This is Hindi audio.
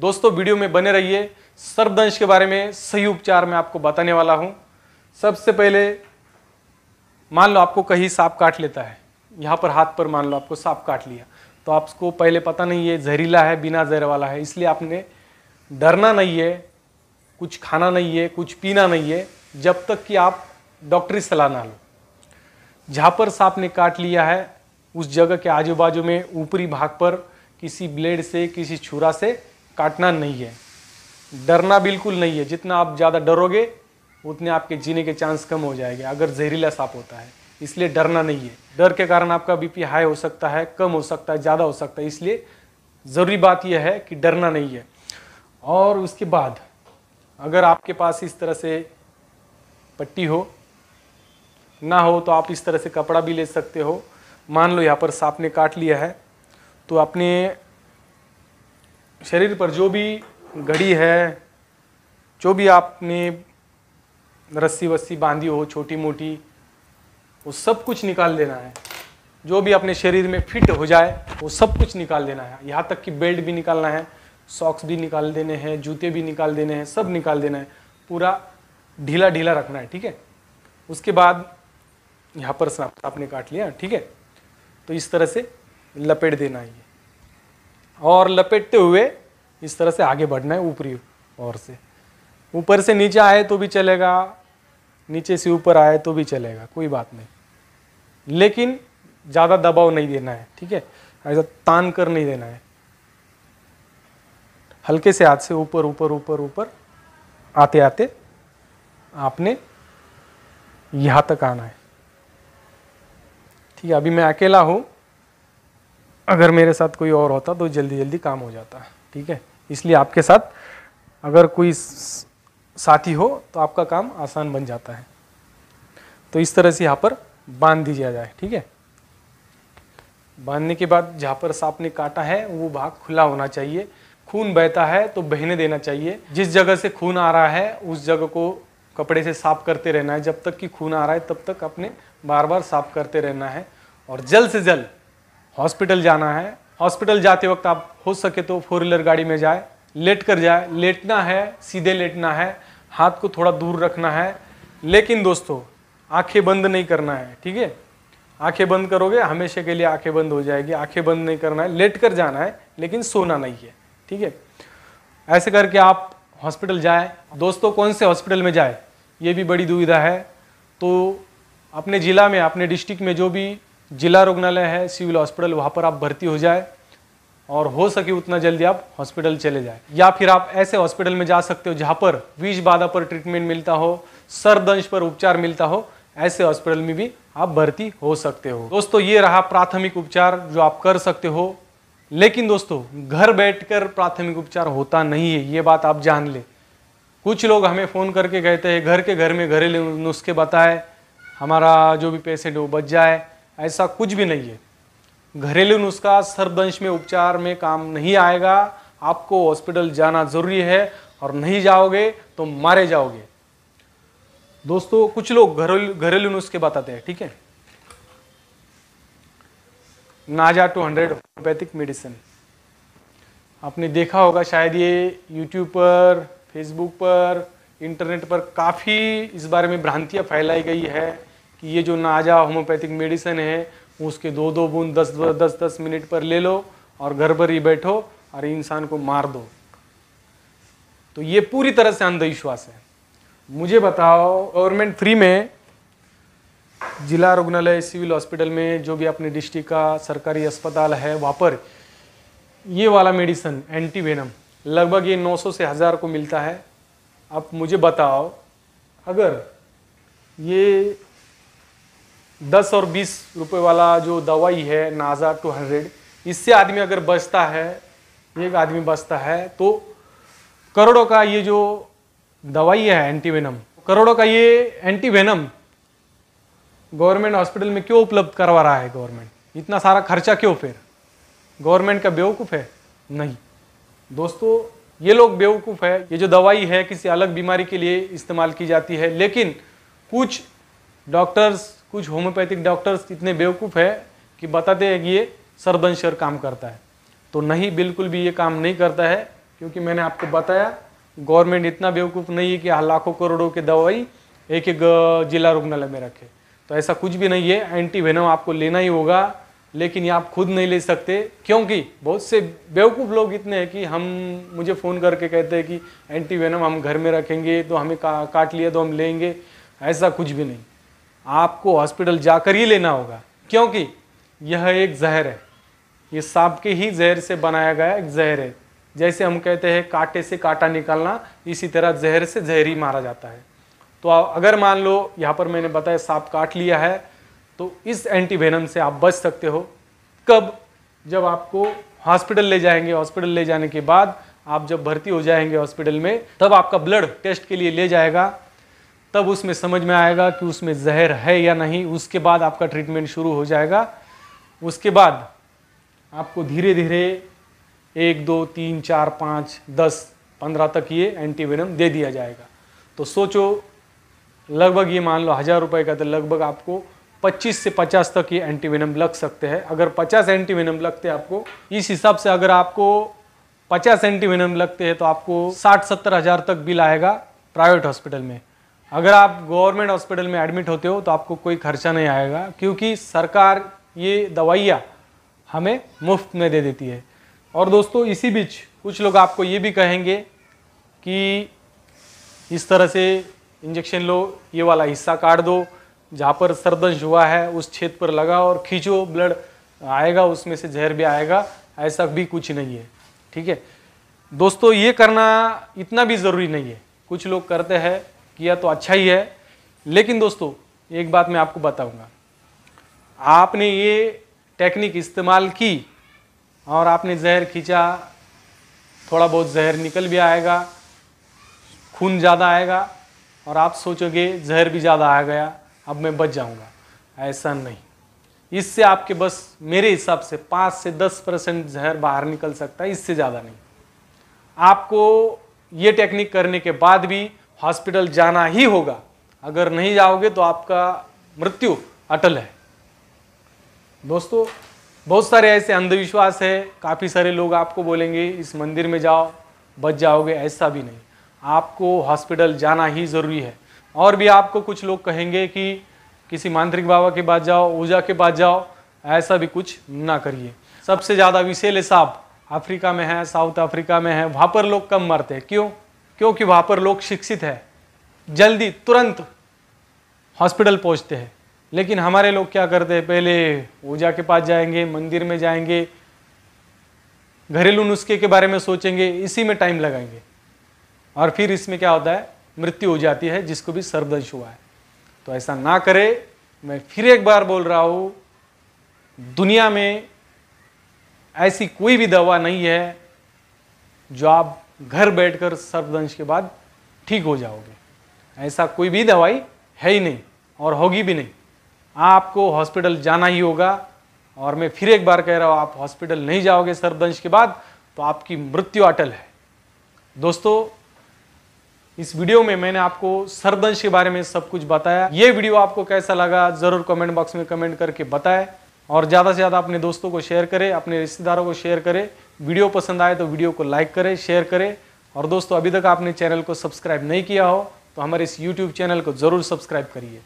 दोस्तों वीडियो में बने रहिए सर्पदंश के बारे में सही उपचार मैं आपको बताने वाला हूँ सबसे पहले मान लो आपको कहीं सांप काट लेता है यहाँ पर हाथ पर मान लो आपको सांप काट लिया तो आपको पहले पता नहीं है जहरीला है बिना जहर वाला है इसलिए आपने डरना नहीं है कुछ खाना नहीं है कुछ पीना नहीं है जब तक कि आप डॉक्टरी सलाह ना लो जहाँ पर सांप ने काट लिया है उस जगह के आजू बाजू में ऊपरी भाग पर किसी ब्लेड से किसी छुरा से काटना नहीं है डरना बिल्कुल नहीं है जितना आप ज़्यादा डरोगे उतने आपके जीने के चांस कम हो जाएंगे अगर जहरीला सांप होता है इसलिए डरना नहीं है डर के कारण आपका बीपी हाई हो सकता है कम हो सकता है ज़्यादा हो सकता है इसलिए ज़रूरी बात यह है कि डरना नहीं है और उसके बाद अगर आपके पास इस तरह से पट्टी हो ना हो तो आप इस तरह से कपड़ा भी ले सकते हो मान लो यहाँ पर सांप ने काट लिया है तो अपने शरीर पर जो भी घड़ी है जो भी आपने रस्सी वस्सी बांधी हो छोटी मोटी वो सब कुछ निकाल देना है जो भी अपने शरीर में फिट हो जाए वो सब कुछ निकाल देना है यहाँ तक कि बेल्ट भी निकालना है सॉक्स भी निकाल देने हैं जूते भी निकाल देने हैं सब निकाल देना है पूरा ढीला ढीला रखना है ठीक है उसके बाद यहाँ पर स्नाप आपने काट लिया ठीक है तो इस तरह से लपेट देना है ये और लपेटते हुए इस तरह से आगे बढ़ना है ऊपरी ओर से ऊपर से नीचे आए तो भी चलेगा नीचे से ऊपर आए तो भी चलेगा कोई बात नहीं लेकिन ज़्यादा दबाव नहीं देना है ठीक है ऐसा तान कर नहीं देना है हल्के से हाथ से ऊपर ऊपर ऊपर ऊपर आते आते आपने यहाँ तक आना है ठीक है अभी मैं अकेला हूँ अगर मेरे साथ कोई और होता तो जल्दी जल्दी काम हो जाता ठीक है इसलिए आपके साथ अगर कोई साथी हो तो आपका काम आसान बन जाता है तो इस तरह से यहाँ पर बांध दिया जाए ठीक है बांधने के बाद जहाँ पर सांप ने काटा है वो भाग खुला होना चाहिए खून बहता है तो बहने देना चाहिए जिस जगह से खून आ रहा है उस जगह को कपड़े से साफ करते रहना है जब तक कि खून आ रहा है तब तक अपने बार बार साफ करते रहना है और जल्द से जल्द हॉस्पिटल जाना है हॉस्पिटल जाते वक्त आप हो सके तो फोर व्हीलर गाड़ी में जाए लेट कर जाए लेटना है सीधे लेटना है हाथ को थोड़ा दूर रखना है लेकिन दोस्तों आंखें बंद नहीं करना है ठीक है आंखें बंद करोगे हमेशा के लिए आंखें बंद हो जाएगी आंखें बंद नहीं करना है लेट कर जाना है लेकिन सोना नहीं है ठीक है ऐसे करके आप हॉस्पिटल जाए दोस्तों कौन से हॉस्पिटल में जाए ये भी बड़ी दुविधा है तो अपने ज़िला में अपने डिस्ट्रिक्ट में जो भी जिला रुग्णालय है सिविल हॉस्पिटल वहाँ पर आप भर्ती हो जाए और हो सके उतना जल्दी आप हॉस्पिटल चले जाए या फिर आप ऐसे हॉस्पिटल में जा सकते हो जहाँ पर विष बाधा पर ट्रीटमेंट मिलता हो सरदंश पर उपचार मिलता हो ऐसे हॉस्पिटल में भी आप भर्ती हो सकते हो दोस्तों ये रहा प्राथमिक उपचार जो आप कर सकते हो लेकिन दोस्तों घर बैठकर प्राथमिक उपचार होता नहीं है ये बात आप जान ले कुछ लोग हमें फ़ोन करके कहते हैं घर के घर में घरेलू नुस्खे बताए हमारा जो भी पेशेंट वो बच जाए ऐसा कुछ भी नहीं है घरेलू नुस्खा सर्वदंश में उपचार में काम नहीं आएगा आपको हॉस्पिटल जाना ज़रूरी है और नहीं जाओगे तो मारे जाओगे दोस्तों कुछ लोग घरेलू घरेलू नुस्खे बताते हैं ठीक है नाजा टू हंड्रेड होम्योपैथिक मेडिसिन आपने देखा होगा शायद ये यूट्यूब पर फेसबुक पर इंटरनेट पर काफ़ी इस बारे में भ्रांतियाँ फैलाई गई है कि ये जो नाजा होम्योपैथिक मेडिसिन है उसके दो दो बूंद दस दस दस मिनट पर ले लो और घर पर ही बैठो और इंसान को मार दो तो ये पूरी तरह से अंधविश्वास है मुझे बताओ गवर्नमेंट फ्री में जिला रुग्णालय सिविल हॉस्पिटल में जो भी अपने डिस्ट्रिक्ट का सरकारी अस्पताल है वहाँ पर ये वाला मेडिसन एंटीवेनम लगभग ये 900 से हज़ार को मिलता है आप मुझे बताओ अगर ये दस और बीस रुपए वाला जो दवाई है नाजा टू हंड्रेड इससे आदमी अगर बचता है एक आदमी बचता है तो करोड़ों का ये जो दवाई है एंटीवेनम करोड़ों का ये एंटीवेनम गवर्नमेंट हॉस्पिटल में क्यों उपलब्ध करवा रहा है गवर्नमेंट इतना सारा खर्चा क्यों फिर गवर्नमेंट का बेवकूफ़ है नहीं दोस्तों ये लोग बेवकूफ़ है ये जो दवाई है किसी अलग बीमारी के लिए इस्तेमाल की जाती है लेकिन कुछ डॉक्टर्स कुछ होम्योपैथिक डॉक्टर्स इतने बेवकूफ़ है कि बताते हैं कि ये सरबंशर काम करता है तो नहीं बिल्कुल भी ये काम नहीं करता है क्योंकि मैंने आपको बताया गवर्नमेंट इतना बेवकूफ़ नहीं है कि हाँ, लाखों करोड़ों की दवाई एक एक जिला रुग्णालय में रखे तो ऐसा कुछ भी नहीं है एंटी वेनम आपको लेना ही होगा लेकिन ये आप खुद नहीं ले सकते क्योंकि बहुत से बेवकूफ़ लोग इतने हैं कि हम मुझे फ़ोन करके कहते हैं कि एंटी वेनम हम घर में रखेंगे तो हमें का, काट लिया तो हम लेंगे ऐसा कुछ भी नहीं आपको हॉस्पिटल जाकर ही लेना होगा क्योंकि यह एक जहर है ये सांप के ही जहर से बनाया गया एक जहर है जैसे हम कहते हैं कांटे से कांटा निकालना इसी तरह जहर से जहर ही मारा जाता है तो अगर मान लो यहाँ पर मैंने बताया सांप काट लिया है तो इस एंटीवेनम से आप बच सकते हो कब जब आपको हॉस्पिटल ले जाएंगे हॉस्पिटल ले जाने के बाद आप जब भर्ती हो जाएंगे हॉस्पिटल में तब आपका ब्लड टेस्ट के लिए ले जाएगा तब उसमें समझ में आएगा कि उसमें जहर है या नहीं उसके बाद आपका ट्रीटमेंट शुरू हो जाएगा उसके बाद आपको धीरे धीरे एक दो तीन चार पाँच दस पंद्रह तक ये एंटीवेनम दे दिया जाएगा तो सोचो लगभग ये मान लो हज़ार रुपये का तो लगभग आपको 25 से 50 तक ये एंटीवेनम लग सकते हैं अगर 50 एंटीवेनम लगते हैं आपको इस हिसाब से अगर आपको 50 एंटीवेनम लगते हैं तो आपको 60 सत्तर हज़ार तक बिल आएगा प्राइवेट हॉस्पिटल में अगर आप गवर्नमेंट हॉस्पिटल में एडमिट होते हो तो आपको कोई खर्चा नहीं आएगा क्योंकि सरकार ये दवाइयाँ हमें मुफ्त में दे देती है और दोस्तों इसी बीच कुछ लोग आपको ये भी कहेंगे कि इस तरह से इंजेक्शन लो ये वाला हिस्सा काट दो जहाँ पर सरदर्श हुआ है उस छेद पर लगा और खींचो ब्लड आएगा उसमें से जहर भी आएगा ऐसा भी कुछ नहीं है ठीक है दोस्तों ये करना इतना भी ज़रूरी नहीं है कुछ लोग करते हैं किया तो अच्छा ही है लेकिन दोस्तों एक बात मैं आपको बताऊंगा आपने ये टेक्निक इस्तेमाल की और आपने जहर खींचा थोड़ा बहुत जहर निकल भी आएगा खून ज़्यादा आएगा और आप सोचोगे जहर भी ज़्यादा आ गया अब मैं बच जाऊंगा ऐसा नहीं इससे आपके बस मेरे हिसाब से पाँच से दस परसेंट जहर बाहर निकल सकता है इससे ज़्यादा नहीं आपको ये टेक्निक करने के बाद भी हॉस्पिटल जाना ही होगा अगर नहीं जाओगे तो आपका मृत्यु अटल है दोस्तों बहुत सारे ऐसे अंधविश्वास है काफ़ी सारे लोग आपको बोलेंगे इस मंदिर में जाओ बच जाओगे ऐसा भी नहीं आपको हॉस्पिटल जाना ही ज़रूरी है और भी आपको कुछ लोग कहेंगे कि किसी मांत्रिक बाबा के पास जाओ ऊजा के पास जाओ ऐसा भी कुछ ना करिए सबसे ज़्यादा विशेले सांप अफ्रीका में है साउथ अफ्रीका में है वहाँ पर लोग कम मरते हैं क्यों क्योंकि वहां पर लोग शिक्षित है जल्दी तुरंत हॉस्पिटल पहुंचते हैं लेकिन हमारे लोग क्या करते हैं पहले ऊजा के पास जाएंगे मंदिर में जाएंगे घरेलू नुस्खे के बारे में सोचेंगे इसी में टाइम लगाएंगे और फिर इसमें क्या होता है मृत्यु हो जाती है जिसको भी सर्वदंश हुआ है तो ऐसा ना करे मैं फिर एक बार बोल रहा हूँ दुनिया में ऐसी कोई भी दवा नहीं है जो आप घर बैठकर सर्पदंश के बाद ठीक हो जाओगे ऐसा कोई भी दवाई है ही नहीं और होगी भी नहीं आपको हॉस्पिटल जाना ही होगा और मैं फिर एक बार कह रहा हूँ आप हॉस्पिटल नहीं जाओगे सर्पदंश के बाद तो आपकी मृत्यु अटल है दोस्तों इस वीडियो में मैंने आपको सर्पदंश के बारे में सब कुछ बताया ये वीडियो आपको कैसा लगा ज़रूर कमेंट बॉक्स में कमेंट करके बताएं और ज़्यादा से ज़्यादा अपने दोस्तों को शेयर करें अपने रिश्तेदारों को शेयर करें वीडियो पसंद आए तो वीडियो को लाइक करें शेयर करें और दोस्तों अभी तक आपने चैनल को सब्सक्राइब नहीं किया हो तो हमारे इस यूट्यूब चैनल को ज़रूर सब्सक्राइब करिए